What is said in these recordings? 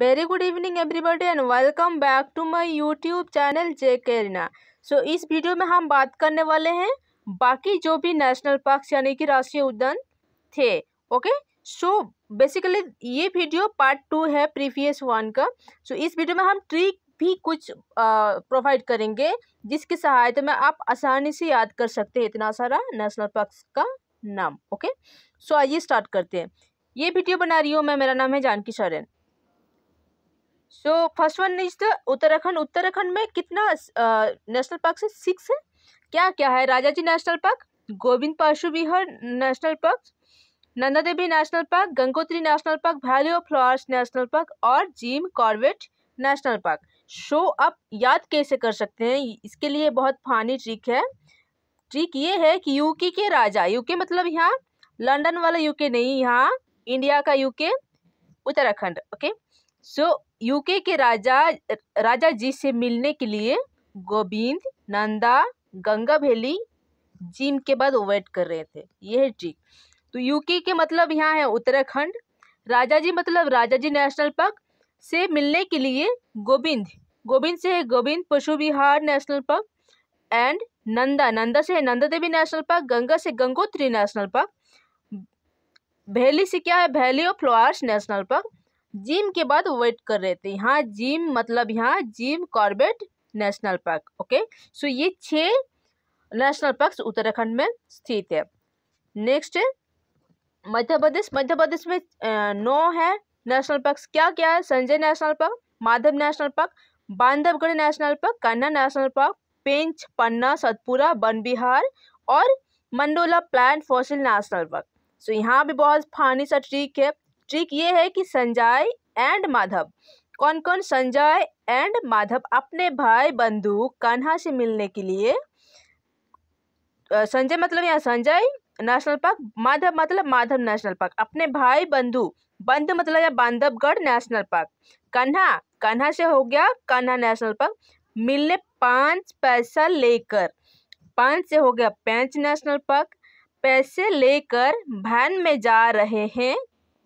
very good evening everybody and welcome back to my YouTube channel J केरना so इस video में हम बात करने वाले हैं बाकी जो भी नेशनल पार्क यानी कि राष्ट्रीय उद्यान थे ओके सो बेसिकली ये वीडियो पार्ट टू है प्रीवियस वन का सो so, इस वीडियो में हम ट्रिक भी कुछ प्रोवाइड करेंगे जिसकी सहायता में आप आसानी से याद कर सकते हैं इतना सारा नेशनल पार्क का नाम ओके सो आइए स्टार्ट करते हैं ये वीडियो बना रही हूँ मैं मेरा नाम है Janki Sharan so first one is the Uttarakhand Uttarakhand में कितना नेशनल पार्क है सिक्स है क्या क्या है Raja ji national park Govind Pashu Vihar national park Nanda Devi national park Gangotri national park valley of flowers national park और Jim Corbett national park so आप याद कैसे कर सकते हैं इसके लिए बहुत फानी ट्रिक है ट्रिक ये है कि यूके के राजा यूके मतलब यहाँ लंदन वाला यूके नहीं यहाँ इंडिया का UK Uttarakhand okay so UK के राजा राजा जी से मिलने के लिए गोविंद नंदा गंगा वैली जिम के बाद वेट कर रहे थे यह है ट्रिक तो यूके के मतलब यहाँ है उत्तराखंड राजा जी मतलब राजा जी नेशनल पार्क से मिलने के लिए गोविंद गोविंद से है Govind Pashu Vihar national park and Nanda Nanda से है नंदा देवी नेशनल पार्क गंगा से गंगोत्री नेशनल पार्क वैली से क्या है valley of flowers national park Jim के बाद वेट कर रहे थे यहाँ जिम मतलब यहाँ Jim Corbett national park okay so ये छः नेशनल पार्क उत्तराखंड में स्थित है नेक्स्ट मध्य प्रदेश मध्य प्रदेश में नौ है नेशनल पार्क क्या क्या है Sanjay national park Madhav national park Bandhavgarh national park Kanha national park Pench Panna Satpura Van Vihar और Mandla plant fossil national park so यहाँ भी बहुत फानी सा ट्रीक है ट्रिक ये है कि संजय एंड माधव कौन कौन संजय एंड माधव अपने भाई बंधु कान्हा से मिलने के लिए संजय मतलब यहाँ संजय नेशनल पार्क माधव मतलब माधव नेशनल पार्क अपने भाई बंधु बंधु मतलब यहाँ बांधवगढ़ नेशनल पार्क कान्हा कान्हा से हो गया कान्हा नेशनल पार्क मिलने पाँच पैसा लेकर पाँच से हो गया पैंच नेशनल पार्क पैसे लेकर वैन में जा रहे हैं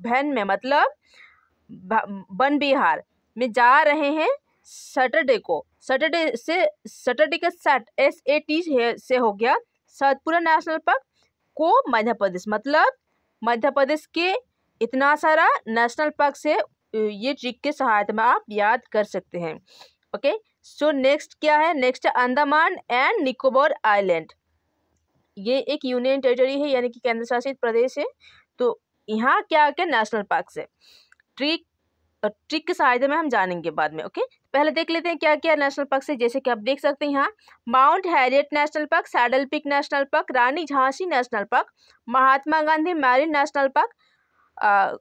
भैन में मतलब वन बिहार में जा रहे हैं सैटरडे को सैटरडे से सैटरडे के साथ एस ए टी से हो गया सतपुरा नेशनल पार्क को मध्य प्रदेश मतलब मध्य प्रदेश के इतना सारा नेशनल पार्क से ये ट्रिक के सहायता में आप याद कर सकते हैं ओके सो नेक्स्ट क्या है next Andaman and Nicobar island ये एक यूनियन टेरिटरी है यानी कि केंद्र शासित प्रदेश है तो यहाँ क्या क्या नेशनल पार्क है ट्रिक ट्रिक के सहायता में हम जानेंगे बाद में ओके पहले देख लेते हैं क्या क्या नेशनल पार्क है जैसे कि आप देख सकते हैं यहाँ Mount Harriet national park saddle peak national park Rani Jhansi national park Mahatma Gandhi marine national park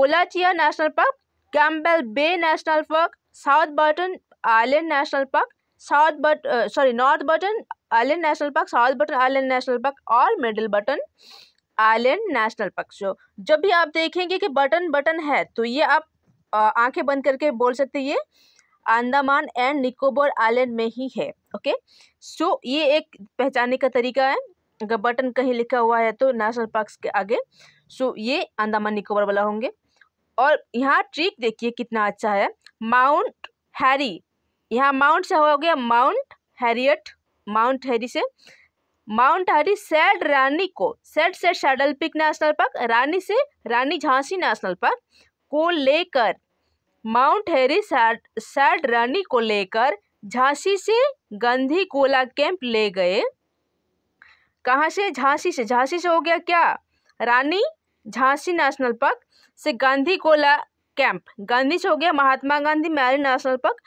Galathea national park Campbell Bay national park South Burton island national park South but sorry North Button island national park South Button island national park और middle Button island national पक्षियों जब भी आप देखेंगे कि button button है तो ये आप आंखें बंद करके बोल सकते ये अंदामान एंड निकोबार आइलैंड में ही है ओके सो ये एक पहचानने का तरीका है अगर बटन कहीं लिखा हुआ है तो नेशनल पार्क के आगे सो ये अंदामान निकोबार वाला होंगे और यहाँ ट्रिक देखिए कितना अच्छा है माउंट हैरी यहाँ माउंट से हो गया माउंट हैरियट माउंट हैरी से माउंट हरी सैड रानी को सैड से saddle peak national park Rani से रानी झांसी नेशनल पार्क को लेकर माउंट हेरी सैड सैड रानी को लेकर झांसी से गंधी कोला कैंप ले गए कहाँ से झांसी से झांसी से हो गया क्या रानी झांसी नेशनल पार्क से गांधी गोला कैंप गांधी से हो गया Mahatma Gandhi Mary national park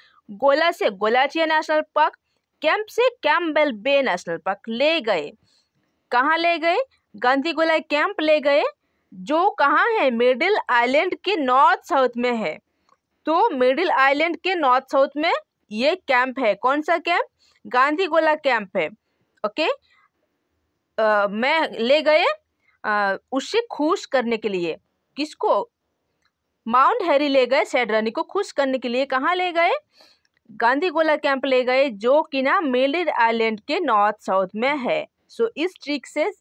गोला से गोलाचिया नेशनल पार्क कैंप से कैम्पबेल बे नेशनल पार्क ले गए कहाँ ले गए गांधी गोलाई कैंप ले गए जो कहाँ है मिडिल आइलैंड के नॉर्थ साउथ में है तो मिडिल आइलैंड के नॉर्थ साउथ में ये कैंप है कौन सा कैंप गांधी गोला कैंप है ओके आ, मैं ले गए आ, उससे खुश करने के लिए किसको माउंट हैरी ले गए सैडरानी को खुश करने के लिए कहाँ ले गए गांधी गोला कैंप ले गए जो कि ना मेलिड आइलैंड के नॉर्थ साउथ में है सो इस ट्रिक से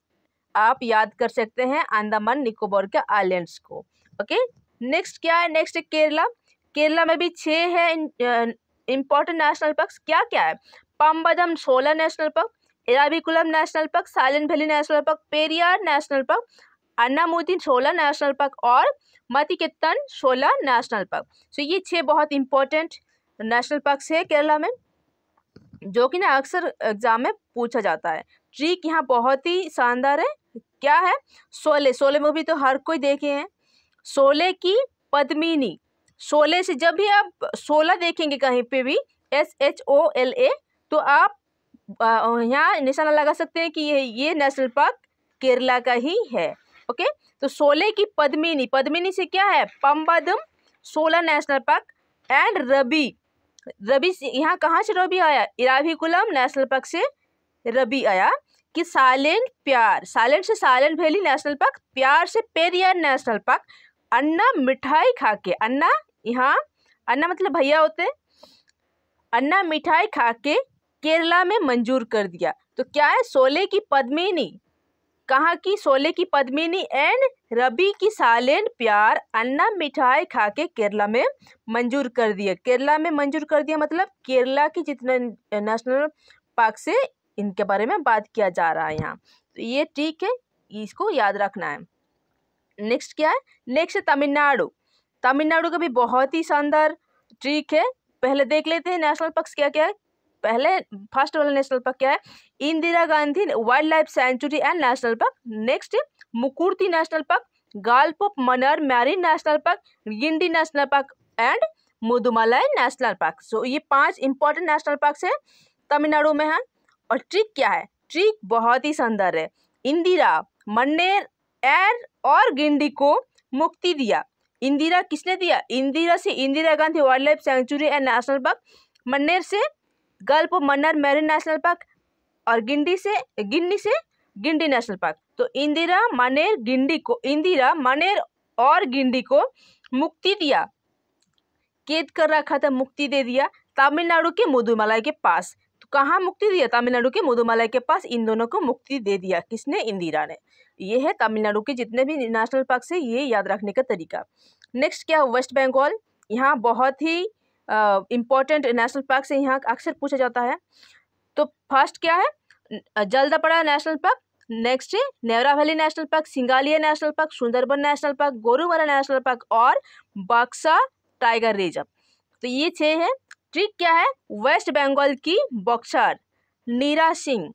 आप याद कर सकते हैं अंडमान निकोबार के आइलैंड्स को ओके नेक्स्ट क्या है नेक्स्ट केरला केरला में भी छः है इम्पोर्टेंट नेशनल पार्क क्या क्या है Pambadum Shola national park Eravikulam national park silent valley national park Periyar national park Anamudi Shola national park और मतिकेतन सोलह नेशनल पार्क सो so, ये छः बहुत इंपॉर्टेंट नेशनल पार्क है केरला में जो कि ना अक्सर एग्जाम में पूछा जाता है ट्रीक यहाँ बहुत ही शानदार है क्या है शोले में मूवी तो हर कोई देखे हैं सोले की पद्मिनी शोले से जब भी आप शोला देखेंगे कहीं पे भी S H O L A तो आप यहाँ निशाना लगा सकते हैं कि ये ये नेशनल पार्क केरला का ही है ओके तो शोले की पद्मिनी पद्मिनी से क्या है Pambadum Shola national park and रबी रबी यहाँ कहाँ से रवि आया इराभिकुलम नेशनल पार्क से रबी आया कि साइलेंट प्यार साइलेंट से साइलेंट वैली नेशनल पार्क प्यार से पेरियर नेशनल पार्क अन्ना मिठाई खा के अन्ना यहाँ अन्ना मतलब भैया होते हैं अन्ना मिठाई खा के केरला में मंजूर कर दिया तो क्या है सोले की पद्मिनी कहा कि सोले की पद्मिनी एंड रबी की सालेन प्यार अन्ना मिठाई खा के केरला में मंजूर कर दिया केरला में मंजूर कर दिया मतलब केरला की जितने नेशनल पार्क से इनके बारे में बात किया जा रहा है यहाँ तो ये ठीक है इसको याद रखना है नेक्स्ट क्या है नेक्स्ट तमिलनाडु तमिलनाडु का भी बहुत ही शानदार ट्रीक है पहले देख लेते हैं नेशनल पार्क क्या क्या है पहले फर्स्ट वाला नेशनल पार्क क्या है Indira Gandhi wildlife sanctuary and national park next Mukurthi national park gulf of Mannar marine national park Guindy national park and Mudumalai national park so ये पांच इंपॉर्टेंट नेशनल पार्क है तमिलनाडु में है और ट्रिक क्या है ट्रिक बहुत ही सुंदर है इंदिरा मन्नेर एर और गिंडी को मुक्ति दिया इंदिरा किसने दिया इंदिरा से Indira Gandhi wildlife sanctuary and national park Mannar से gulf Mannar marine national park और गिंडी से गिन्नी से गिंडी नेशनल पार्क तो इंदिरा मनेर गिंडी को इंदिरा मनेर और गिंडी को मुक्ति दिया कैद कर रखा था मुक्ति दे दिया तमिलनाडु के मुदुमलाई के पास तो कहाँ मुक्ति दिया तमिलनाडु के मुदुमलाई के पास इन दोनों को मुक्ति दे दिया किसने इंदिरा ने ये है तमिलनाडु के जितने भी नेशनल पार्क से ये याद रखने का तरीका नेक्स्ट क्या वेस्ट बंगाल यहाँ बहुत ही इम्पोर्टेंट नेशनल पार्क से यहाँ अक्सर पूछा जाता है तो फर्स्ट क्या है जल्दापड़ा नेशनल पार्क नेक्स्ट है Neora valley national park Singalila national park Sundarban national park Gorumara national park और बक्सा टाइगर रिजर्व तो ये छः है ट्रिक क्या है वेस्ट बंगाल की बक्सर नीरा सिंह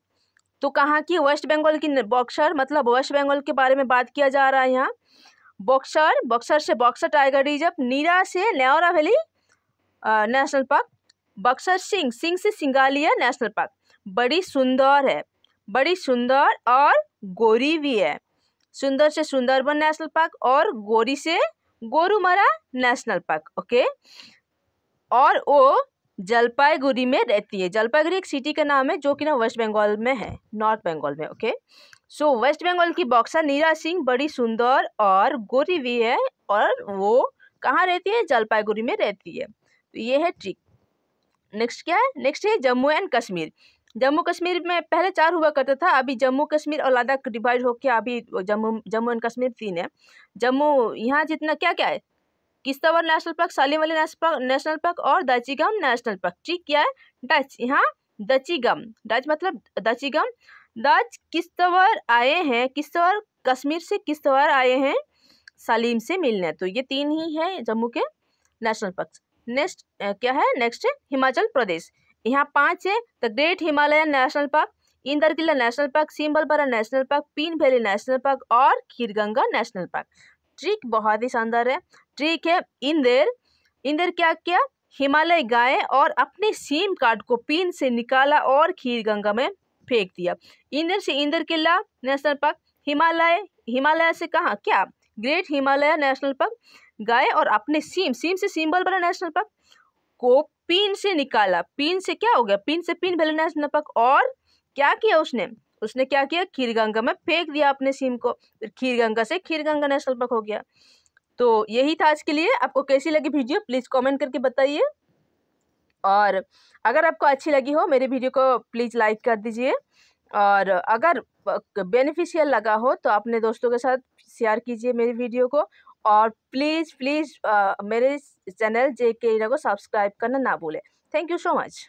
तो कहाँ की वेस्ट बंगाल की बॉक्सर मतलब वेस्ट बंगाल के बारे में बात किया जा रहा है यहाँ बक्सर बक्सर से बक्सर टाइगर रिजर्व नीरा से Neora valley national park Buxar सिंह सिंह से सिंगालिया नेशनल पार्क बड़ी सुंदर है बड़ी सुंदर और गोरी भी है सुंदर से सुंदरबन नेशनल पार्क और गोरी से गोरुमरा नेशनल पार्क ओके और वो जलपाईगुड़ी में रहती है जलपाईगुड़ी एक सिटी का नाम है जो कि ना वेस्ट बंगाल में है नॉर्थ बंगाल में ओके सो वेस्ट बंगाल की बॉक्सर नीरा सिंह बड़ी सुंदर और गोरी भी है और वो कहाँ रहती है जलपाईगुड़ी में रहती है तो ये है ट्रिक नेक्स्ट क्या है नेक्स्ट है जम्मू एंड कश्मीर जम्मू कश्मीर में पहले चार हुआ करता था अभी जम्मू कश्मीर और लद्दाख डिवाइड होकर अभी जम्मू जम्मू एंड कश्मीर तीन है जम्मू यहाँ जितना क्या क्या है किस्तावर नेशनल पार्क वाली नेशनल पार्क नेशनल पार्क और गम नेशनल पार्क ठीक क्या है डच यहाँ दचीगम डच मतलब दचीगम डच किस्तवर आए हैं किस्तवर कश्मीर से किस्तवर आए हैं सलीम से मिलने तो ये तीन ही हैं जम्मू के नेशनल पार्क नेक्स्ट क्या है नेक्स्ट हिमाचल प्रदेश यहाँ पाँच है the great Himalayan national park Inder Kila national park बरा national park Pin valley national park और खीरगंगा नेशनल पार्क ट्रिक बहुत ही शानदार है ट्रिक है इंदेर इंदेर क्या किया हिमालय गाय और अपने सीम कार्ड को पीन से निकाला और खीर गंगा में फेंक दिया इंदर से इंदर किला नेशनल पार्क हिमालय हिमालय से कहा क्या ग्रेट हिमालय नेशनल पार्क गए और अपने सीम सीम से सिंबल वाला नेशनल पार्क को पिन से निकाला पिन से क्या हो गया पिन से पिन वाला नेशनल पार्क और क्या किया उसने उसने क्या किया गंगा में फेंक दिया अपने सीम को फिर गंगा से खीर गंगा नेशनल पार्क हो गया तो यही था आज के लिए आपको कैसी लगी वीडियो प्लीज़ कॉमेंट करके बताइए और अगर आपको अच्छी लगी हो मेरे वीडियो को प्लीज़ लाइक कर दीजिए और अगर बेनिफिशियल लगा हो तो अपने दोस्तों के साथ शेयर कीजिए मेरी वीडियो को और प्लीज़ प्लीज़ मेरे चैनल जे के को सब्सक्राइब करना ना भूलें थैंक यू सो मच